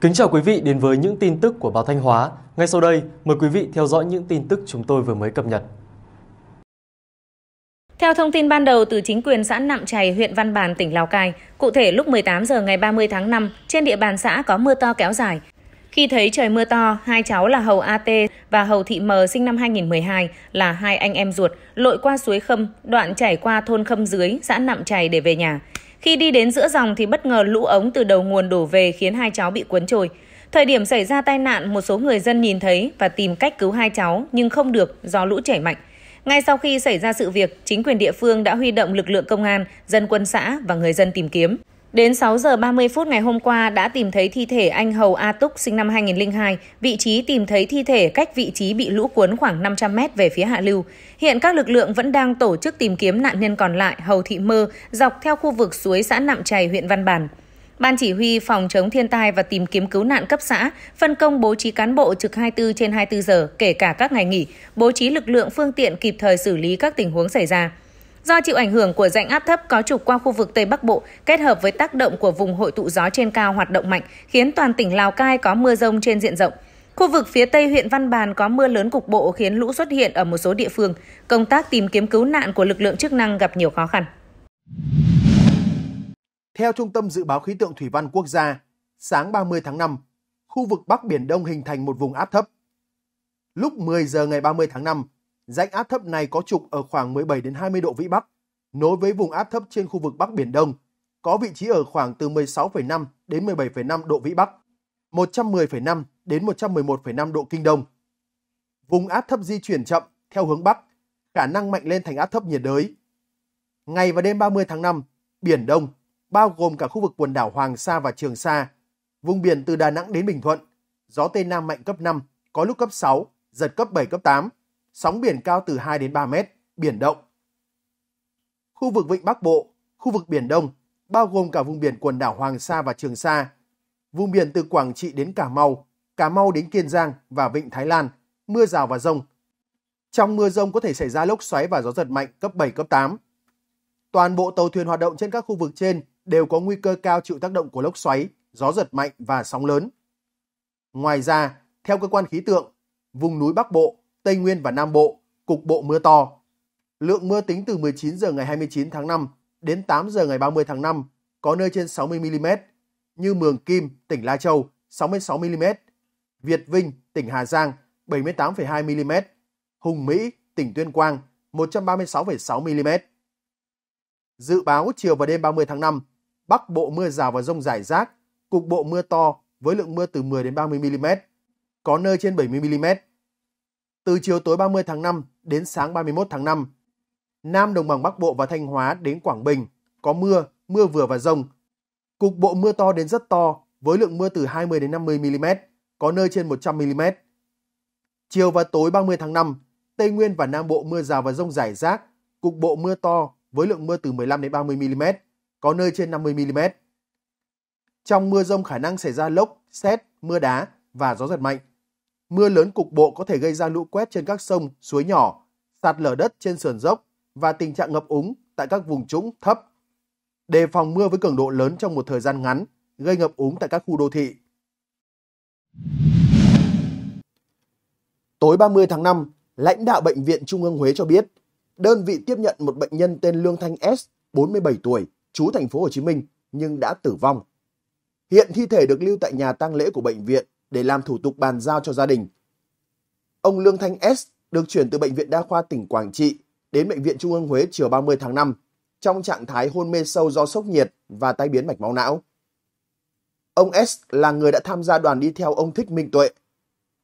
Kính chào quý vị đến với những tin tức của báo Thanh Hóa. Ngay sau đây, mời quý vị theo dõi những tin tức chúng tôi vừa mới cập nhật. Theo thông tin ban đầu từ chính quyền xã Nạm Chày, huyện Văn Bàn, tỉnh Lào Cai, cụ thể lúc 18 giờ ngày 30 tháng 5, trên địa bàn xã có mưa to kéo dài. Khi thấy trời mưa to, hai cháu là Hầu AT và Hầu Thị M sinh năm 2012 là hai anh em ruột lội qua suối Khâm, đoạn chảy qua thôn Khâm dưới, xã Nạm Chày để về nhà. Khi đi đến giữa dòng thì bất ngờ lũ ống từ đầu nguồn đổ về khiến hai cháu bị cuốn trôi. Thời điểm xảy ra tai nạn, một số người dân nhìn thấy và tìm cách cứu hai cháu nhưng không được do lũ chảy mạnh. Ngay sau khi xảy ra sự việc, chính quyền địa phương đã huy động lực lượng công an, dân quân xã và người dân tìm kiếm. Đến 6 giờ 30 phút ngày hôm qua đã tìm thấy thi thể anh Hầu A Túc sinh năm 2002, vị trí tìm thấy thi thể cách vị trí bị lũ cuốn khoảng 500 mét về phía hạ lưu. Hiện các lực lượng vẫn đang tổ chức tìm kiếm nạn nhân còn lại Hầu Thị Mơ dọc theo khu vực suối xã Nạm Chày, huyện Văn Bản. Ban chỉ huy phòng chống thiên tai và tìm kiếm cứu nạn cấp xã phân công bố trí cán bộ trực 24 trên 24 giờ, kể cả các ngày nghỉ, bố trí lực lượng phương tiện kịp thời xử lý các tình huống xảy ra. Do chịu ảnh hưởng của rãnh áp thấp có trục qua khu vực Tây Bắc Bộ, kết hợp với tác động của vùng hội tụ gió trên cao hoạt động mạnh, khiến toàn tỉnh Lào Cai có mưa rông trên diện rộng. Khu vực phía Tây huyện Văn Bàn có mưa lớn cục bộ khiến lũ xuất hiện ở một số địa phương. Công tác tìm kiếm cứu nạn của lực lượng chức năng gặp nhiều khó khăn. Theo Trung tâm Dự báo Khí tượng Thủy văn Quốc gia, sáng 30 tháng 5, khu vực Bắc Biển Đông hình thành một vùng áp thấp. Lúc 10 giờ ngày 30 tháng 5, Rãnh áp thấp này có trục ở khoảng 17 đến 20 độ vĩ Bắc, nối với vùng áp thấp trên khu vực Bắc Biển Đông, có vị trí ở khoảng từ 16,5 đến 17,5 độ vĩ Bắc, 110,5 đến 111,5 độ kinh Đông. Vùng áp thấp di chuyển chậm theo hướng Bắc, khả năng mạnh lên thành áp thấp nhiệt đới. Ngày và đêm 30 tháng 5, Biển Đông, bao gồm cả khu vực quần đảo Hoàng Sa và Trường Sa, vùng biển từ Đà Nẵng đến Bình Thuận, gió Tây Nam mạnh cấp 5, có lúc cấp 6, giật cấp 7, cấp 8, sóng biển cao từ 2 đến 3 mét, biển động. Khu vực Vịnh Bắc Bộ, khu vực Biển Đông, bao gồm cả vùng biển quần đảo Hoàng Sa và Trường Sa, vùng biển từ Quảng Trị đến Cà Mau, Cà Mau đến Kiên Giang và Vịnh Thái Lan, mưa rào và rông. Trong mưa rông có thể xảy ra lốc xoáy và gió giật mạnh cấp 7, cấp 8. Toàn bộ tàu thuyền hoạt động trên các khu vực trên đều có nguy cơ cao chịu tác động của lốc xoáy, gió giật mạnh và sóng lớn. Ngoài ra, theo cơ quan khí tượng, vùng núi Bắc Bộ Tây Nguyên và Nam Bộ, cục bộ mưa to. Lượng mưa tính từ 19 giờ ngày 29 tháng 5 đến 8 giờ ngày 30 tháng 5, có nơi trên 60 mm, như Mường Kim, tỉnh La Châu 66 mm, Việt Vinh, tỉnh Hà Giang 78,2 mm, Hùng Mỹ, tỉnh Tuyên Quang 136,6 mm. Dự báo chiều và đêm 30 tháng 5, Bắc Bộ mưa rào và rông rải rác, cục bộ mưa to với lượng mưa từ 10 đến 30 mm, có nơi trên 70 mm từ chiều tối 30 tháng 5 đến sáng 31 tháng 5. Nam Đồng bằng Bắc Bộ và Thanh Hóa đến Quảng Bình có mưa, mưa vừa và rông. Cục bộ mưa to đến rất to với lượng mưa từ 20 đến 50 mm, có nơi trên 100 mm. Chiều và tối 30 tháng 5, Tây Nguyên và Nam Bộ mưa rào và rông rải rác, cục bộ mưa to với lượng mưa từ 15 đến 30 mm, có nơi trên 50 mm. Trong mưa rông khả năng xảy ra lốc, xét, mưa đá và gió giật mạnh mưa lớn cục bộ có thể gây ra lũ quét trên các sông, suối nhỏ, sạt lở đất trên sườn dốc và tình trạng ngập úng tại các vùng trũng thấp. Đề phòng mưa với cường độ lớn trong một thời gian ngắn, gây ngập úng tại các khu đô thị. Tối 30 tháng 5, lãnh đạo Bệnh viện Trung ương Huế cho biết, đơn vị tiếp nhận một bệnh nhân tên Lương Thanh S, 47 tuổi, trú thành phố Hồ Chí Minh, nhưng đã tử vong. Hiện thi thể được lưu tại nhà tang lễ của bệnh viện để làm thủ tục bàn giao cho gia đình. Ông Lương Thanh S được chuyển từ Bệnh viện Đa khoa tỉnh Quảng Trị đến Bệnh viện Trung ương Huế chiều 30 tháng 5 trong trạng thái hôn mê sâu do sốc nhiệt và tai biến mạch máu não. Ông S là người đã tham gia đoàn đi theo ông Thích Minh Tuệ.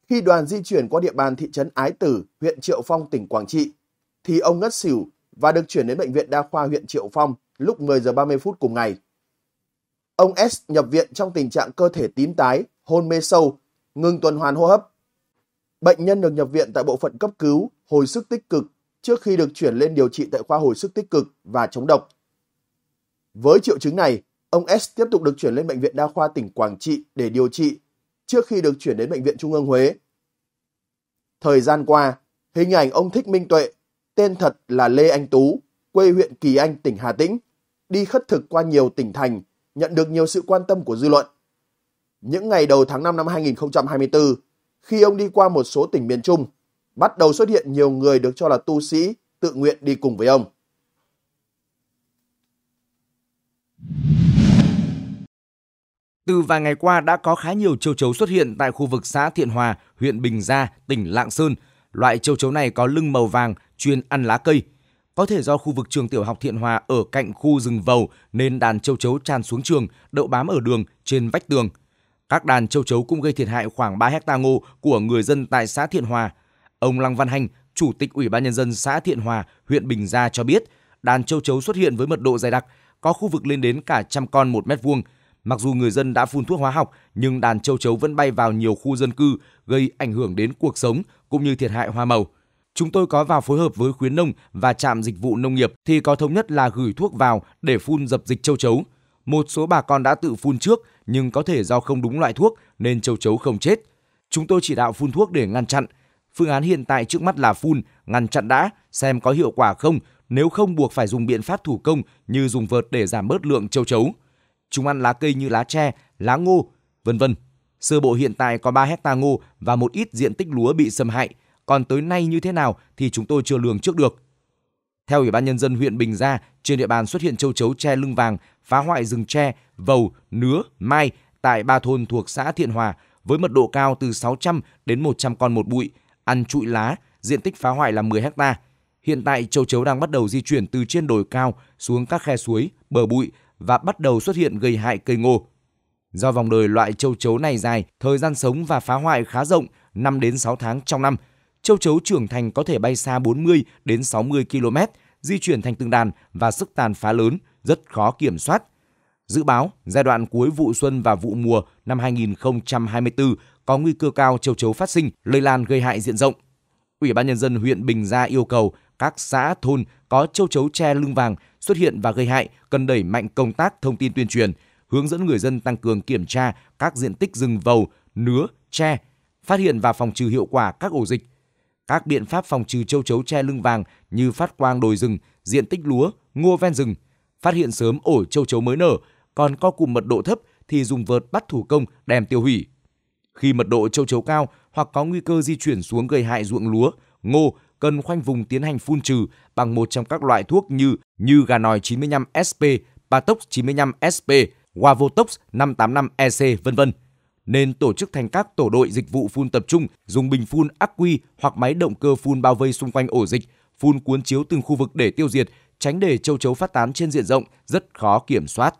Khi đoàn di chuyển qua địa bàn thị trấn Ái Tử, huyện Triệu Phong, tỉnh Quảng Trị, thì ông ngất xỉu và được chuyển đến Bệnh viện Đa khoa huyện Triệu Phong lúc 10 giờ 30 phút cùng ngày. Ông S nhập viện trong tình trạng cơ thể tím tái hôn mê sâu, ngừng tuần hoàn hô hấp. Bệnh nhân được nhập viện tại bộ phận cấp cứu, hồi sức tích cực trước khi được chuyển lên điều trị tại khoa hồi sức tích cực và chống độc. Với triệu chứng này, ông S tiếp tục được chuyển lên bệnh viện đa khoa tỉnh Quảng Trị để điều trị trước khi được chuyển đến bệnh viện Trung ương Huế. Thời gian qua, hình ảnh ông Thích Minh Tuệ, tên thật là Lê Anh Tú, quê huyện Kỳ Anh, tỉnh Hà Tĩnh, đi khất thực qua nhiều tỉnh thành, nhận được nhiều sự quan tâm của dư luận. Những ngày đầu tháng 5 năm 2024, khi ông đi qua một số tỉnh miền Trung, bắt đầu xuất hiện nhiều người được cho là tu sĩ tự nguyện đi cùng với ông. Từ vài ngày qua đã có khá nhiều châu chấu xuất hiện tại khu vực xã Thiện Hòa, huyện Bình Gia, tỉnh Lạng Sơn. Loại châu chấu này có lưng màu vàng, chuyên ăn lá cây. Có thể do khu vực trường tiểu học Thiện Hòa ở cạnh khu rừng vầu nên đàn châu chấu tràn xuống trường, đậu bám ở đường, trên vách tường – các đàn châu chấu cũng gây thiệt hại khoảng 3 hecta ngô của người dân tại xã Thiện Hòa. Ông Lăng Văn Hành, Chủ tịch Ủy ban Nhân dân xã Thiện Hòa, huyện Bình Gia cho biết, đàn châu chấu xuất hiện với mật độ dày đặc, có khu vực lên đến cả trăm con một mét vuông. Mặc dù người dân đã phun thuốc hóa học, nhưng đàn châu chấu vẫn bay vào nhiều khu dân cư, gây ảnh hưởng đến cuộc sống cũng như thiệt hại hoa màu. Chúng tôi có vào phối hợp với khuyến nông và trạm dịch vụ nông nghiệp thì có thống nhất là gửi thuốc vào để phun dập dịch châu chấu. Một số bà con đã tự phun trước nhưng có thể do không đúng loại thuốc nên châu chấu không chết. Chúng tôi chỉ đạo phun thuốc để ngăn chặn. Phương án hiện tại trước mắt là phun, ngăn chặn đã, xem có hiệu quả không, nếu không buộc phải dùng biện pháp thủ công như dùng vợt để giảm bớt lượng châu chấu. Chúng ăn lá cây như lá tre, lá ngô, vân vân. Sơ bộ hiện tại có 3 hecta ngô và một ít diện tích lúa bị xâm hại, còn tới nay như thế nào thì chúng tôi chưa lường trước được. Theo Ủy ban Nhân dân huyện Bình Gia, trên địa bàn xuất hiện châu chấu tre lưng vàng, phá hoại rừng tre, vầu, nứa, mai tại ba thôn thuộc xã Thiện Hòa với mật độ cao từ 600 đến 100 con một bụi, ăn trụi lá, diện tích phá hoại là 10 ha. Hiện tại châu chấu đang bắt đầu di chuyển từ trên đồi cao xuống các khe suối, bờ bụi và bắt đầu xuất hiện gây hại cây ngô. Do vòng đời loại châu chấu này dài, thời gian sống và phá hoại khá rộng, 5 đến 6 tháng trong năm, châu chấu trưởng thành có thể bay xa 40 đến 60 km, di chuyển thành từng đàn và sức tàn phá lớn, rất khó kiểm soát. Dự báo, giai đoạn cuối vụ xuân và vụ mùa năm 2024 có nguy cơ cao châu chấu phát sinh, lây lan gây hại diện rộng. Ủy ban nhân dân huyện Bình Gia yêu cầu các xã thôn có châu chấu tre lưng vàng xuất hiện và gây hại cần đẩy mạnh công tác thông tin tuyên truyền, hướng dẫn người dân tăng cường kiểm tra các diện tích rừng vầu, nứa, tre, phát hiện và phòng trừ hiệu quả các ổ dịch, các biện pháp phòng trừ châu chấu che lưng vàng như phát quang đồi rừng, diện tích lúa, ngô ven rừng, phát hiện sớm ổ châu chấu mới nở, còn co cụm mật độ thấp thì dùng vợt bắt thủ công đem tiêu hủy. Khi mật độ châu chấu cao hoặc có nguy cơ di chuyển xuống gây hại ruộng lúa, ngô cần khoanh vùng tiến hành phun trừ bằng một trong các loại thuốc như như gà nòi 95 SP, Patox 95 SP, Wavotox 585 EC, vân vân nên tổ chức thành các tổ đội dịch vụ phun tập trung, dùng bình phun ắc quy hoặc máy động cơ phun bao vây xung quanh ổ dịch, phun cuốn chiếu từng khu vực để tiêu diệt, tránh để châu chấu phát tán trên diện rộng, rất khó kiểm soát.